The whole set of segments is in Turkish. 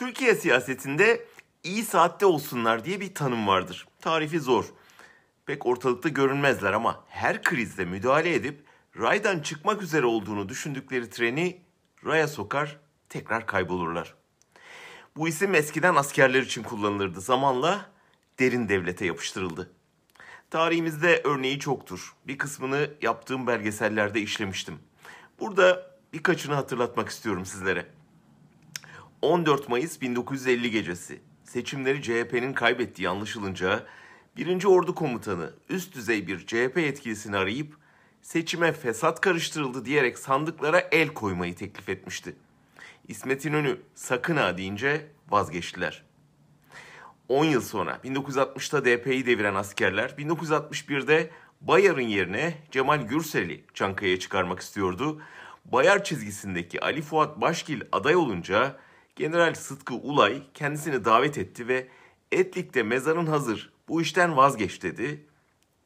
Türkiye siyasetinde iyi saatte olsunlar diye bir tanım vardır. Tarifi zor. Pek ortalıkta görünmezler ama her krizde müdahale edip raydan çıkmak üzere olduğunu düşündükleri treni raya sokar, tekrar kaybolurlar. Bu isim eskiden askerler için kullanılırdı. Zamanla derin devlete yapıştırıldı. Tarihimizde örneği çoktur. Bir kısmını yaptığım belgesellerde işlemiştim. Burada birkaçını hatırlatmak istiyorum sizlere. 14 Mayıs 1950 gecesi. Seçimleri CHP'nin kaybettiği anlaşılınca 1. Ordu Komutanı üst düzey bir CHP yetkilisini arayıp seçime fesat karıştırıldı diyerek sandıklara el koymayı teklif etmişti. İsmet İnönü sakın ha deyince vazgeçtiler. 10 yıl sonra 1960'ta DP'yi deviren askerler 1961'de Bayar'ın yerine Cemal Gürsel'i Çankaya'ya çıkarmak istiyordu. Bayar çizgisindeki Ali Fuat Başgil aday olunca General Sıtkı Ulay kendisini davet etti ve Etlik'te mezarın hazır, bu işten vazgeç dedi.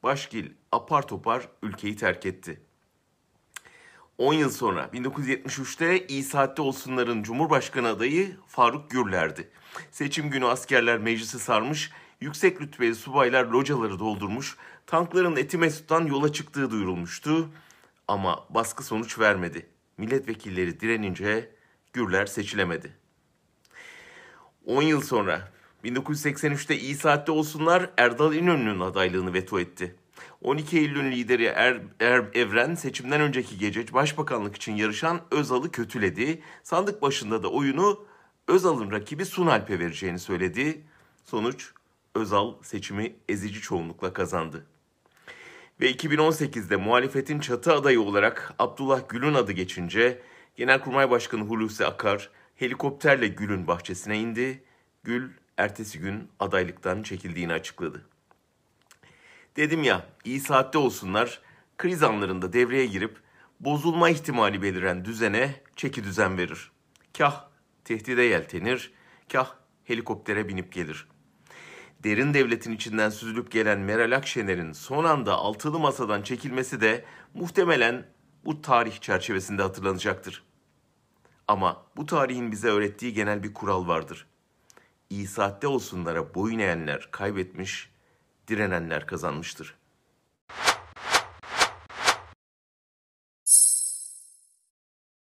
Başgil apar topar ülkeyi terk etti. 10 yıl sonra 1973'te iyi saatte olsunların Cumhurbaşkanı adayı Faruk Gürler'di. Seçim günü askerler meclisi sarmış, yüksek rütbeli subaylar locaları doldurmuş, tankların Etimesut'tan yola çıktığı duyurulmuştu. Ama baskı sonuç vermedi. Milletvekilleri direnince Gürler seçilemedi. 10 yıl sonra 1983'te iyi saatte olsunlar Erdal İnönü'nün adaylığını veto etti. 12 Eylül'ün lideri er, er, Evren seçimden önceki gece başbakanlık için yarışan Özal'ı kötüledi. Sandık başında da oyunu Özal'ın rakibi Sunalp'e vereceğini söyledi. Sonuç Özal seçimi ezici çoğunlukla kazandı. Ve 2018'de muhalefetin çatı adayı olarak Abdullah Gül'ün adı geçince Genelkurmay Başkanı Hulusi Akar helikopterle Gül'ün bahçesine indi. Gül ertesi gün adaylıktan çekildiğini açıkladı. Dedim ya iyi saatte olsunlar kriz anlarında devreye girip bozulma ihtimali beliren düzene çeki düzen verir. Kah tehdide yeltenir, kah helikoptere binip gelir. Derin devletin içinden süzülüp gelen Meral Akşener'in son anda altılı masadan çekilmesi de muhtemelen bu tarih çerçevesinde hatırlanacaktır. Ama bu tarihin bize öğrettiği genel bir kural vardır. İsaatte olsunlara boyun eğenler kaybetmiş, direnenler kazanmıştır.''